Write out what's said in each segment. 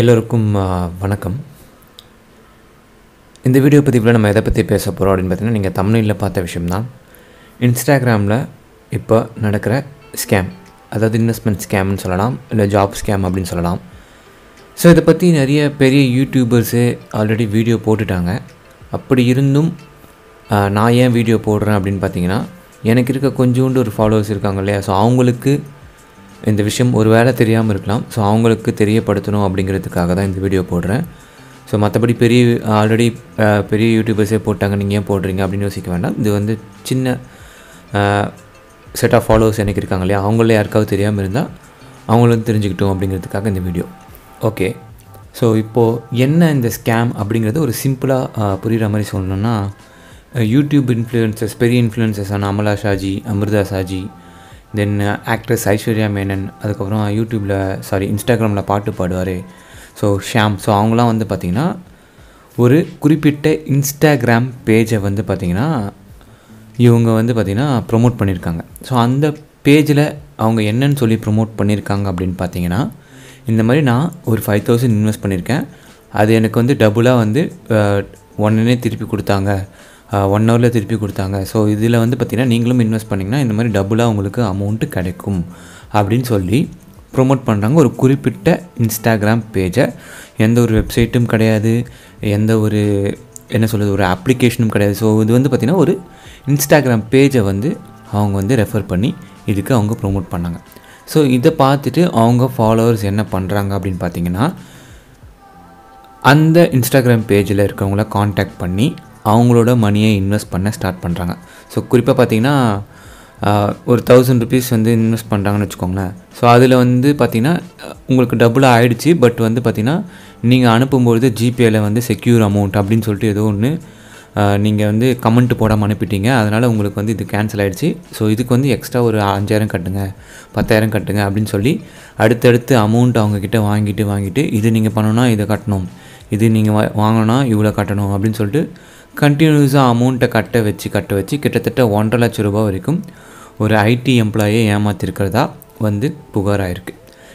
எல்லோருக்கும் வணக்கம் இந்த வீடியோ பதிவில் நம்ம எதை பற்றி பேச போகிறோம் அப்படின்னு பார்த்தீங்கன்னா நீங்கள் தமிழில் பார்த்த விஷயம்தான் இன்ஸ்டாகிராமில் இப்போ நடக்கிற ஸ்கேம் அதாவது இன்வெஸ்ட்மெண்ட் ஸ்கேம்னு சொல்லலாம் இல்லை ஜாப் ஸ்கேம் அப்படின்னு சொல்லலாம் ஸோ இதை பற்றி நிறைய பெரிய யூடியூபர்ஸே ஆல்ரெடி வீடியோ போட்டுட்டாங்க அப்படி இருந்தும் நான் ஏன் வீடியோ போடுறேன் அப்படின்னு பார்த்தீங்கன்னா எனக்கு இருக்க கொஞ்சோண்டு ஒரு ஃபாலோவர்ஸ் இருக்காங்க இல்லையா ஸோ அவங்களுக்கு இந்த விஷயம் ஒரு வேலை தெரியாமல் இருக்கலாம் ஸோ அவங்களுக்கு தெரியப்படுத்தணும் அப்படிங்கிறதுக்காக தான் இந்த வீடியோ போடுறேன் ஸோ மற்றபடி பெரிய ஆல்ரெடி பெரிய யூடியூபர்ஸே போட்டாங்க நீங்கள் ஏன் போடுறீங்க அப்படின்னு யோசிக்க வேண்டாம் இது வந்து சின்ன செட் ஆஃப் ஃபாலோவர்ஸ் எனக்கு இருக்காங்க இல்லையா அவங்களே யாருக்காவது தெரியாமல் இருந்தால் அவங்களும் தெரிஞ்சுக்கிட்டோம் அப்படிங்கிறதுக்காக இந்த வீடியோ ஓகே ஸோ இப்போது என்ன இந்த ஸ்கேம் அப்படிங்கிறது ஒரு சிம்பிளாக புரிகிற மாதிரி சொல்லணும்னா யூடியூப் இன்ஃப்ளூயன்சஸ் பெரிய இன்ஃப்ளூயன்சஸான அமலா ஷாஜி அமிர்தா ஷாஜி தென் ஆக்ட்ரஸ் ஐஸ்வர்யா மேனன் அதுக்கப்புறம் யூடியூப்பில் சாரி இன்ஸ்டாகிராமில் பாட்டு பாடுவார் ஸோ ஷாம் ஸோ அவங்களாம் வந்து பார்த்திங்கன்னா ஒரு குறிப்பிட்ட இன்ஸ்டாகிராம் பேஜை வந்து பார்த்திங்கன்னா இவங்க வந்து பார்த்திங்கன்னா ப்ரொமோட் பண்ணியிருக்காங்க ஸோ அந்த பேஜில் அவங்க என்னன்னு சொல்லி ப்ரொமோட் பண்ணியிருக்காங்க அப்படின்னு பார்த்தீங்கன்னா இந்த மாதிரி நான் ஒரு ஃபைவ் தௌசண்ட் இன்வெஸ்ட் பண்ணியிருக்கேன் அது எனக்கு வந்து டபுளாக வந்து உடனே uh, திருப்பி கொடுத்தாங்க ஒன் ஹவரில் திருப்பி கொடுத்தாங்க ஸோ இதில் வந்து பார்த்திங்கன்னா நீங்களும் இன்வெஸ்ட் பண்ணிங்கன்னா இந்த மாதிரி டபுளாக உங்களுக்கு அமௌண்ட்டு கிடைக்கும் அப்படின்னு சொல்லி ப்ரொமோட் பண்ணுறாங்க ஒரு குறிப்பிட்ட இன்ஸ்டாகிராம் பேஜை எந்த ஒரு வெப்சைட்டும் கிடையாது எந்த ஒரு என்ன சொல்கிறது ஒரு அப்ளிகேஷனும் கிடையாது ஸோ இது வந்து பார்த்திங்கன்னா ஒரு இன்ஸ்டாகிராம் பேஜை வந்து அவங்க வந்து ரெஃபர் பண்ணி இதுக்கு அவங்க ப்ரொமோட் பண்ணாங்க ஸோ இதை பார்த்துட்டு அவங்க ஃபாலோவர்ஸ் என்ன பண்ணுறாங்க அப்படின்னு பார்த்தீங்கன்னா அந்த இன்ஸ்டாகிராம் பேஜில் இருக்கவங்கள காண்டாக்ட் பண்ணி அவங்களோட மணியை இன்வெஸ்ட் பண்ண ஸ்டார்ட் பண்ணுறாங்க ஸோ குறிப்பாக பார்த்திங்கன்னா ஒரு தௌசண்ட் ருபீஸ் வந்து இன்வெஸ்ட் பண்ணுறாங்கன்னு வச்சுக்கோங்களேன் ஸோ அதில் வந்து பார்த்திங்கன்னா உங்களுக்கு டபுள் ஆகிடுச்சி பட் வந்து பார்த்திங்கன்னா நீங்கள் அனுப்பும்பொழுது ஜிபேயில் வந்து செக்யூர் அமௌண்ட் அப்படின்னு சொல்லிட்டு ஏதோ ஒன்று நீங்கள் வந்து கமெண்ட் போடாமல் அனுப்பிட்டீங்க அதனால் உங்களுக்கு வந்து இது கேன்சல் ஆகிடுச்சி ஸோ இதுக்கு வந்து எக்ஸ்ட்ரா ஒரு அஞ்சாயிரம் கட்டுங்க பத்தாயிரம் கட்டுங்க அப்படின்னு சொல்லி அடுத்தடுத்து அமௌண்ட் அவங்கக்கிட்ட வாங்கிட்டு வாங்கிட்டு இது நீங்கள் பண்ணணும்னா இதை கட்டணும் இது நீங்கள் வா வாங்கினா இவ்வளோ கட்டணும் அப்படின்னு சொல்லிட்டு கண்டினியூஸாக அமௌண்ட்டை கட்ட வச்சு கட்ட வச்சு கிட்டத்தட்ட ஒன்றரை லட்ச ரூபா வரைக்கும் ஒரு ஐடி எம்ப்ளாயை ஏமாற்றிருக்கிறதா வந்து புகாராகிருக்கு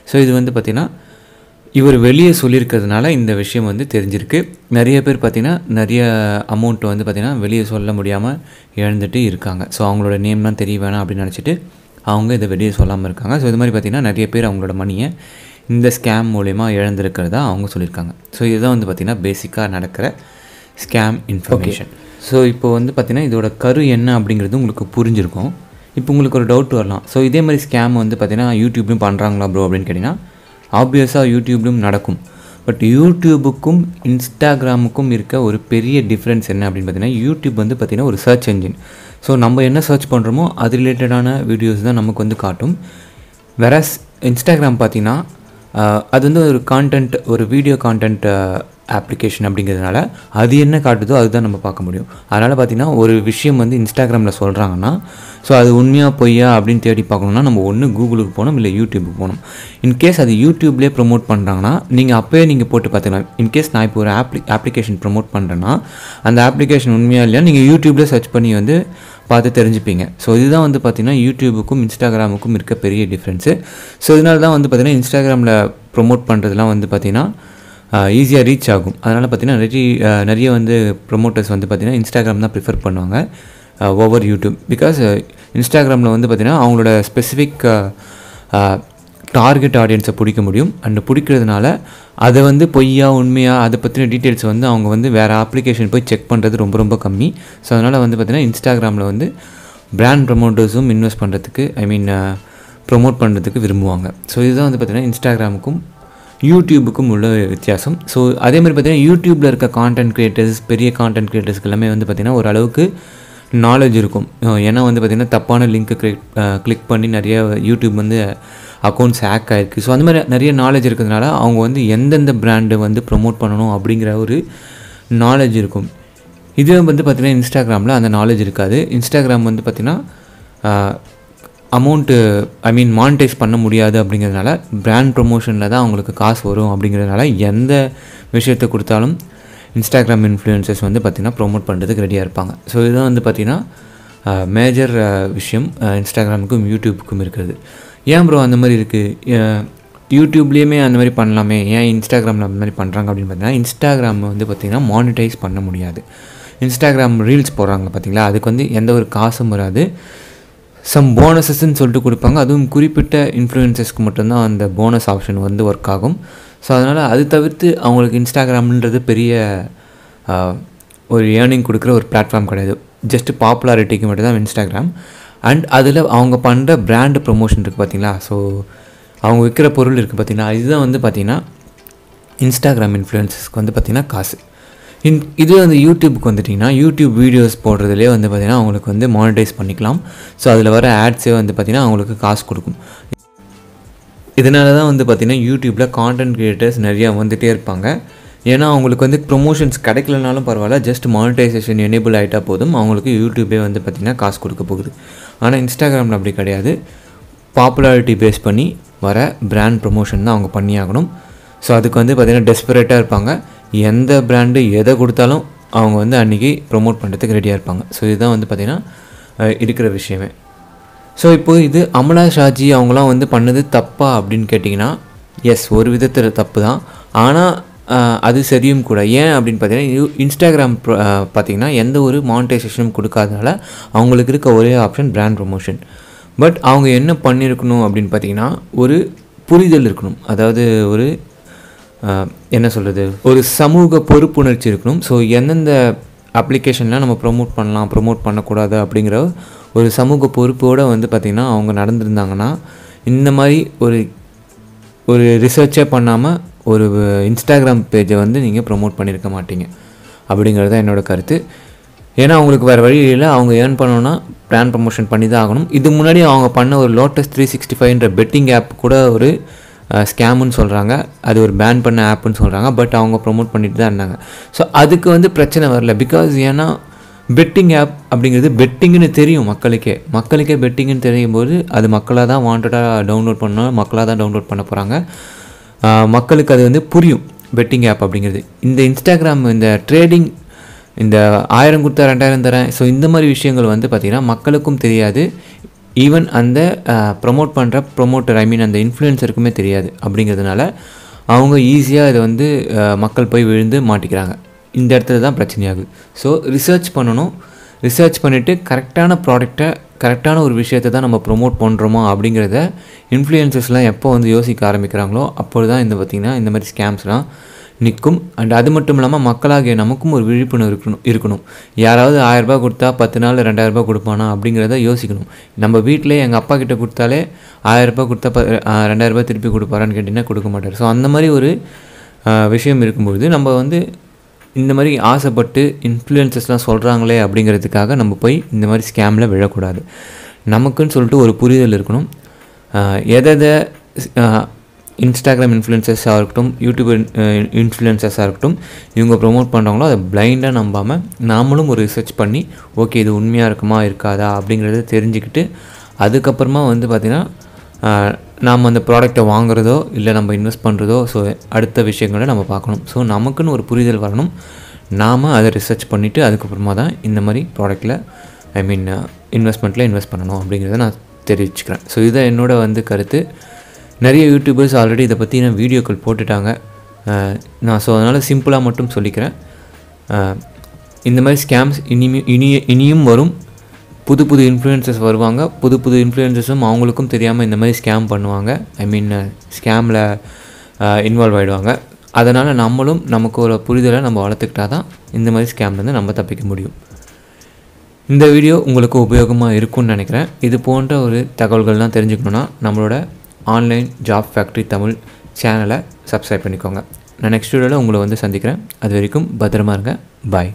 ஸோ இது வந்து பார்த்திங்கன்னா இவர் வெளியே சொல்லியிருக்கிறதுனால இந்த விஷயம் வந்து தெரிஞ்சிருக்கு நிறைய பேர் பார்த்திங்கன்னா நிறைய அமௌண்ட்டு வந்து பார்த்திங்கன்னா வெளியே சொல்ல முடியாமல் இழந்துட்டு இருக்காங்க ஸோ அவங்களோட நேம்லாம் தெரிய வேணாம் அப்படின்னு நினச்சிட்டு அவங்க இதை வெளியே சொல்லாமல் இருக்காங்க ஸோ இது மாதிரி பார்த்திங்கன்னா நிறைய பேர் அவங்களோட மணியை இந்த ஸ்கேம் மூலயமா இழந்திருக்கிறதா அவங்க சொல்லியிருக்காங்க ஸோ இதுதான் வந்து பார்த்திங்கன்னா பேசிக்காக நடக்கிற ஸ்கேம் இன்ஃபர்மேஷன் ஸோ இப்போ வந்து பார்த்திங்கன்னா இதோட கரு என்ன அப்படிங்கிறது உங்களுக்கு புரிஞ்சிருக்கும் இப்போ உங்களுக்கு ஒரு டவுட் வரலாம் ஸோ இதே மாதிரி ஸ்கேம் வந்து பார்த்திங்கன்னா யூடியூப்லையும் பண்ணுறாங்களா ப்ரோ அப்படின்னு கேட்டிங்கன்னா ஆப்வியஸாக யூடியூப்லையும் நடக்கும் பட் யூடியூபுக்கும் இன்ஸ்டாகிராமுக்கும் இருக்க ஒரு பெரிய டிஃப்ரென்ஸ் என்ன அப்படின்னு பார்த்தீங்கன்னா யூடியூப் வந்து பார்த்திங்கன்னா ஒரு சர்ச் என்ஜின் ஸோ நம்ம என்ன சர்ச் பண்ணுறோமோ அது ரிலேட்டடான வீடியோஸ் தான் நமக்கு வந்து காட்டும் வேற இன்ஸ்டாகிராம் பார்த்திங்கன்னா அது வந்து ஒரு கான்டென்ட் ஒரு வீடியோ கான்டென்ட் அப்ளிகேஷன் அப்படிங்கிறதுனால அது என்ன காட்டுதோ அதுதான் நம்ம பார்க்க முடியும் அதனால் பார்த்திங்கன்னா ஒரு விஷயம் வந்து இன்ஸ்டாகிராமில் சொல்கிறாங்கன்னா ஸோ அது உண்மையாக பொய்யா அப்படின்னு தேடி பார்க்கணுன்னா நம்ம ஒன்று கூகுளுக்கு போகணும் இல்லை யூடியூபுக்கு போகணும் இன்கேஸ் அது யூடியூப்லேயே ப்ரொமோட் பண்ணுறாங்கன்னா நீங்கள் அப்போயே நீங்கள் போட்டு பார்த்துக்கலாம் இன்கேஸ் நான் இப்போ ஒரு ஆப்ளி அப்ளிகேஷன் ப்ரொமோட் பண்ணுறேன்னா அந்த அப்ளிகேஷன் உண்மையாக இல்லையா நீங்கள் யூடியூப்லேயே சர்ச் பண்ணி வந்து பார்த்து தெரிஞ்சுப்பீங்க ஸோ இதுதான் வந்து பார்த்திங்கன்னா யூடியூபுக்கும் இன்ஸ்டாகிராமுக்கும் இருக்க பெரிய டிஃப்ரென்ஸு ஸோ இதனால தான் வந்து பார்த்திங்கன்னா இன்ஸ்டாகிராமில் ப்ரொமோட் பண்ணுறதுலாம் வந்து பார்த்திங்கன்னா ஈஸியாக ரீச் ஆகும் அதனால் பார்த்திங்கன்னா நிறைய நிறைய வந்து ப்ரொமோட்டர்ஸ் வந்து பார்த்திங்கன்னா இன்ஸ்டாகிராம் தான் ப்ரிஃபர் பண்ணுவாங்க ஓவர் யூடியூப் பிகாஸ் இன்ஸ்டாகிராமில் வந்து பார்த்திங்கன்னா அவங்களோட ஸ்பெசிஃபிக் டார்கெட் ஆடியன்ஸை பிடிக்க முடியும் அண்ட் பிடிக்கிறதுனால அதை வந்து பொய்யா உண்மையாக அதை பற்றின டீட்டெயில்ஸ் வந்து அவங்க வந்து வேறு அப்ளிகேஷன் போய் செக் பண்ணுறது ரொம்ப ரொம்ப கம்மி ஸோ அதனால் வந்து பார்த்திங்கன்னா இன்ஸ்டாகிராமில் வந்து பிராண்ட் ப்ரொமோட்டர்ஸும் இன்வெஸ்ட் பண்ணுறதுக்கு ஐ மீன் ப்ரொமோட் பண்ணுறதுக்கு விரும்புவாங்க ஸோ இதுதான் வந்து பார்த்திங்கன்னா இன்ஸ்டாகிராமுக்கும் யூடியூபுக்கும் உள்ள வித்தியாசம் ஸோ அதே மாதிரி பார்த்திங்கன்னா யூடியூப்பில் இருக்க கான்டென்ட் க்ரியேட்டர்ஸ் பெரிய கான்டென்ட் க்ரியேட்டர்ஸ்க்கு எல்லாமே வந்து பார்த்திங்கன்னா ஓரளவுக்கு நாலேஜ் இருக்கும் ஏன்னா வந்து பார்த்திங்கன்னா தப்பான லிங்க்கு க்ளிக் கிளிக் பண்ணி நிறைய யூடியூப் வந்து அக்கௌண்ட்ஸ் ஹேக் ஆகிருக்கு ஸோ அந்த மாதிரி நிறைய நாலேஜ் இருக்கிறதுனால அவங்க வந்து எந்தெந்த பிராண்டு வந்து ப்ரொமோட் பண்ணணும் அப்படிங்கிற ஒரு நாலேஜ் இருக்கும் இதுவே வந்து பார்த்திங்கன்னா இன்ஸ்டாகிராமில் அந்த நாலேஜ் இருக்காது இன்ஸ்டாகிராம் வந்து பார்த்திங்கன்னா அமௌண்ட்டு ஐ மீன் மானிட்டைஸ் பண்ண முடியாது அப்படிங்கிறதுனால ப்ராண்ட் ப்ரொமோஷனில் தான் அவங்களுக்கு காசு வரும் அப்படிங்கிறதுனால எந்த விஷயத்தை கொடுத்தாலும் இன்ஸ்டாகிராம் இன்ஃப்ளூயன்சஸ் வந்து பார்த்திங்கன்னா ப்ரொமோட் பண்ணுறதுக்கு ரெடியாக இருப்பாங்க ஸோ இதுதான் வந்து பார்த்திங்கன்னா மேஜர் விஷயம் இன்ஸ்டாகிராமுக்கும் யூடியூப்புக்கும் இருக்கிறது ஏன் ப்ரோ அந்த மாதிரி இருக்குது யூடியூப்லேயுமே அந்த மாதிரி பண்ணலாமே ஏன் இன்ஸ்டாகிராமில் அந்த மாதிரி பண்ணுறாங்க அப்படின்னு பார்த்தீங்கன்னா இன்ஸ்டாகிராம் வந்து பார்த்திங்கன்னா மானிட்டைஸ் பண்ண முடியாது இன்ஸ்டாகிராம் ரீல்ஸ் போடுறாங்க பார்த்திங்களா அதுக்கு வந்து எந்த ஒரு காசும் வராது சம் போனஸஸ்ன்னு சொல்லிட்டு கொடுப்பாங்க அதுவும் குறிப்பிட்ட இன்ஃப்ளூயன்சஸ்க்கு மட்டும்தான் அந்த போனஸ் ஆப்ஷன் வந்து ஒர்க் ஆகும் ஸோ அதனால் அது தவிர்த்து அவங்களுக்கு இன்ஸ்டாகிராம்ன்றது பெரிய ஒரு ஏர்னிங் கொடுக்குற ஒரு பிளாட்ஃபார்ம் கிடையாது ஜஸ்ட் பாப்புலாரிட்டிக்கு மட்டும்தான் இன்ஸ்டாகிராம் அண்ட் அதில் அவங்க பண்ணுற பிராண்டு ப்ரொமோஷன் இருக்குது பார்த்திங்களா ஸோ அவங்க விற்கிற பொருள் இருக்குது பார்த்திங்கன்னா இதுதான் வந்து பார்த்திங்கன்னா இன்ஸ்டாகிராம் இன்ஃப்ளூயன்சஸ்க்கு வந்து பார்த்திங்கன்னா காசு இந்த இது வந்து யூடியூபுக்கு வந்துட்டிங்கன்னா யூடியூப் வீடியோஸ் போடுறதுலேயே வந்து பார்த்திங்கன்னா அவங்களுக்கு வந்து மானிட்டைஸ் பண்ணிக்கலாம் ஸோ அதில் வர ஆட்ஸே வந்து பார்த்திங்கன்னா அவங்களுக்கு காசு கொடுக்கும் இதனால தான் வந்து பார்த்திங்கன்னா யூடியூப்பில் கான்டென்ட் க்ரியேட்டர்ஸ் நிறையா வந்துகிட்டே இருப்பாங்க ஏன்னா அவங்களுக்கு வந்து ப்ரொமோஷன்ஸ் கிடைக்கலனாலும் பரவாயில்ல ஜஸ்ட் மானிட்டைசேஷன் எனேபிள் ஆகிட்டா போதும் அவங்களுக்கு யூடியூபே வந்து பார்த்திங்கன்னா காசு கொடுக்க போகுது ஆனால் இன்ஸ்டாகிராமில் அப்படி கிடையாது பாப்புலாரிட்டி பேஸ் பண்ணி வர பிராண்ட் ப்ரொமோஷன் தான் அவங்க பண்ணியாகணும் ஸோ அதுக்கு வந்து பார்த்திங்கன்னா டெஸ்பரேட்டாக இருப்பாங்க எந்த பிராண்டு எதை கொடுத்தாலும் அவங்க வந்து அன்றைக்கி ப்ரொமோட் பண்ணுறதுக்கு ரெடியாக இருப்பாங்க ஸோ இதுதான் வந்து பார்த்திங்கன்னா இருக்கிற விஷயமே ஸோ இப்போது இது அமலா ஷாஜி அவங்களாம் வந்து பண்ணது தப்பா அப்படின்னு கேட்டிங்கன்னா எஸ் ஒரு விதத்தில் தப்பு தான் ஆனால் அது சரியும் கூட ஏன் அப்படின்னு பார்த்தீங்கன்னா இன்ஸ்டாகிராம் பார்த்திங்கன்னா எந்த ஒரு மானிட்டைசேஷனும் கொடுக்காதனால அவங்களுக்கு இருக்க ஒரே ஆப்ஷன் பிராண்ட் ப்ரொமோஷன் பட் அவங்க என்ன பண்ணியிருக்கணும் அப்படின்னு பார்த்தீங்கன்னா ஒரு புரிதல் இருக்கணும் அதாவது ஒரு என்ன சொல்கிறது ஒரு சமூக பொறுப்புணர்ச்சி இருக்கணும் ஸோ எந்தெந்த அப்ளிகேஷன்லாம் நம்ம ப்ரொமோட் பண்ணலாம் ப்ரொமோட் பண்ணக்கூடாது அப்படிங்கிற ஒரு சமூக பொறுப்போடு வந்து பார்த்திங்கன்னா அவங்க நடந்திருந்தாங்கன்னா இந்த மாதிரி ஒரு ஒரு ரிசர்ச்சே பண்ணாமல் ஒரு இன்ஸ்டாகிராம் பேஜை வந்து நீங்கள் ப்ரொமோட் பண்ணியிருக்க மாட்டீங்க அப்படிங்கிறது தான் என்னோடய கருத்து ஏன்னா அவங்களுக்கு வேறு வழி இல்லை அவங்க ஏர்ன் பண்ணணும்னா பிளான் ப்ரமோஷன் பண்ணி தான் ஆகணும் இது முன்னாடி அவங்க பண்ண ஒரு லோட்டஸ் த்ரீ சிக்ஸ்டி ஃபைவ்ன்ற பெட்டிங் ஆப் கூட ஒரு ஸ்கேமுன்னு சொல்கிறாங்க அது ஒரு பேன் பண்ண ஆப்புன்னு சொல்கிறாங்க பட் அவங்க ப்ரொமோட் பண்ணிட்டு தான் இருந்தாங்க ஸோ அதுக்கு வந்து பிரச்சனை வரல பிகாஸ் ஏன்னா பெட்டிங் ஆப் அப்படிங்கிறது பெட்டிங்னு தெரியும் மக்களுக்கே மக்களுக்கே பெட்டிங்னு தெரியும் போது அது மக்களாக தான் வாண்டடாக டவுன்லோட் பண்ணணும் மக்களாக தான் டவுன்லோட் பண்ண போகிறாங்க மக்களுக்கு அது வந்து புரியும் பெட்டிங் ஆப் அப்படிங்கிறது இந்த இன்ஸ்டாகிராம் இந்த ட்ரேடிங் இந்த ஆயிரம் கொடுத்தா ரெண்டாயிரம் தரேன் ஸோ இந்த மாதிரி விஷயங்கள் வந்து பார்த்திங்கன்னா மக்களுக்கும் தெரியாது ஈவன் அந்த ப்ரொமோட் பண்ணுற ப்ரொமோட்டர் ஐ மீன் அந்த இன்ஃப்ளூயன்சருக்குமே தெரியாது அப்படிங்கிறதுனால அவங்க ஈஸியாக இதை வந்து மக்கள் போய் விழுந்து மாட்டிக்கிறாங்க இந்த இடத்துல தான் பிரச்சனையாகுது ஸோ ரிசர்ச் பண்ணணும் ரிசர்ச் பண்ணிவிட்டு கரெக்டான ப்ராடக்டை கரெக்டான ஒரு விஷயத்தை தான் நம்ம ப்ரொமோட் பண்ணுறோமா அப்படிங்கிறத இன்ஃப்ளூயன்சஸ்லாம் எப்போ வந்து யோசிக்க ஆரம்பிக்கிறாங்களோ அப்போது தான் இந்த பார்த்திங்கன்னா இந்த மாதிரி ஸ்கேம்ஸ்லாம் நிற்கும் அண்ட் அது மட்டும் இல்லாமல் மக்களாகிய நமக்கும் ஒரு விழிப்புணர்வு இருக்கணும் இருக்கணும் யாராவது ஆயரரூபா கொடுத்தா பத்து நாள் ரெண்டாயிரரூபா கொடுப்பானா அப்படிங்கிறத யோசிக்கணும் நம்ம வீட்டிலே எங்கள் அப்பா கிட்டே கொடுத்தாலே ஆயரரூபா கொடுத்தா ப ரெண்டாயிரரூபா திருப்பி கொடுப்பாரான்னு கேட்டிங்கன்னா கொடுக்க மாட்டார் ஸோ அந்த மாதிரி ஒரு விஷயம் இருக்கும்பொழுது நம்ம வந்து இந்த மாதிரி ஆசைப்பட்டு இன்ஃப்ளூயன்சஸ்லாம் சொல்கிறாங்களே அப்படிங்கிறதுக்காக நம்ம போய் இந்த மாதிரி ஸ்கேமில் விழக்கூடாது நமக்குன்னு சொல்லிட்டு ஒரு புரிதல் இருக்கணும் எதை இன்ஸ்டாகிராம் இன்ஃப்ளூயன்சஸாக இருக்கட்டும் யூடியூப் இன்ஃப்ளூயன்சஸாக இருக்கட்டும் இவங்க ப்ரொமோட் பண்ணுறாங்களோ அதை பிளைண்டாக நம்பாமல் நாமளும் ஒரு ரிசர்ச் பண்ணி ஓகே இது உண்மையாக இருக்குமா இருக்காதா அப்படிங்கிறத தெரிஞ்சுக்கிட்டு அதுக்கப்புறமா வந்து பார்த்திங்கன்னா நாம் அந்த ப்ராடக்டை வாங்குறதோ இல்லை நம்ம இன்வெஸ்ட் பண்ணுறதோ ஸோ அடுத்த விஷயங்களை நம்ம பார்க்கணும் ஸோ நமக்குன்னு ஒரு புரிதல் வரணும் நாம் அதை ரிசர்ச் பண்ணிவிட்டு அதுக்கப்புறமா தான் இந்த மாதிரி ப்ராடக்டில் ஐ மீன் இன்வெஸ்ட்மெண்ட்டில் இன்வெஸ்ட் பண்ணணும் அப்படிங்கிறத நான் தெரிவிச்சுக்கிறேன் ஸோ இதை என்னோட வந்து கருத்து நிறைய யூடியூபர்ஸ் ஆல்ரெடி இதை பற்றி நான் வீடியோக்கள் போட்டுட்டாங்க நான் ஸோ அதனால் சிம்பிளாக மட்டும் சொல்லிக்கிறேன் இந்த மாதிரி ஸ்கேம்ஸ் இனிமே இனிய இனியும் வரும் புது புது இன்ஃப்ளூயன்சர்ஸ் வருவாங்க புது புது இன்ஃப்ளூயன்சர்ஸும் அவங்களுக்கும் தெரியாமல் இந்த மாதிரி ஸ்கேம் பண்ணுவாங்க ஐ மீன் ஸ்கேமில் இன்வால்வ் ஆகிடுவாங்க அதனால் நம்மளும் நமக்கு ஒரு புரிதலை நம்ம வளர்த்துக்கிட்டா தான் இந்த மாதிரி ஸ்கேம்லேருந்து நம்ம தப்பிக்க முடியும் இந்த வீடியோ உங்களுக்கு உபயோகமாக இருக்கும்னு நினைக்கிறேன் இது போன்ற ஒரு தகவல்கள்லாம் தெரிஞ்சுக்கணுன்னா நம்மளோட ஆன்லைன் ஜாப் ஃபேக்ட்ரி தமிழ் சேனலை சப்ஸ்கிரைப் பண்ணிக்கோங்க நான் நெக்ஸ்ட் வீடியோவில் உங்களை வந்து சந்திக்கிறேன் அது வரைக்கும் பத்திரமா இருங்க பாய்